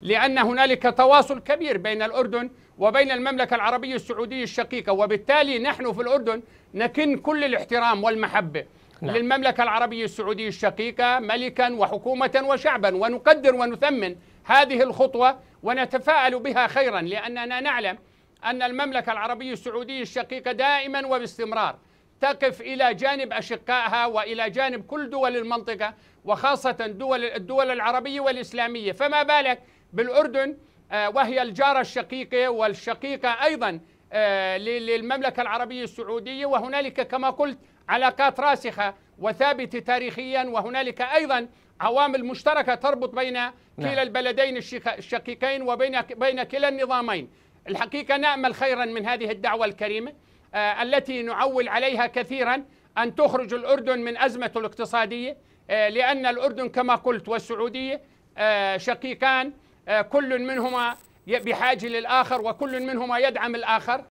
لأن هنالك تواصل كبير بين الأردن وبين المملكة العربية السعودية الشقيقة وبالتالي نحن في الأردن نكن كل الاحترام والمحبة نعم. للمملكة العربية السعودية الشقيقة ملكا وحكومة وشعبا ونقدر ونثمن هذه الخطوة ونتفاءل بها خيرا لأننا نعلم أن المملكة العربية السعودية الشقيقة دائما وباستمرار تقف إلى جانب أشقائها وإلى جانب كل دول المنطقة وخاصة دول الدول العربية والإسلامية فما بالك بالأردن آه، وهي الجارة الشقيقة والشقيقة أيضا آه، للمملكة العربية السعودية وهنالك كما قلت علاقات راسخة وثابتة تاريخيا وهنالك أيضا عوامل مشتركة تربط بين نعم. كلا البلدين الشقيقين وبين بين كلا النظامين الحقيقة نأمل خيرا من هذه الدعوة الكريمة آه، التي نعول عليها كثيرا أن تخرج الأردن من أزمته الاقتصادية لأن الأردن كما قلت والسعودية شقيقان آه، كل منهما بحاجه للاخر وكل منهما يدعم الاخر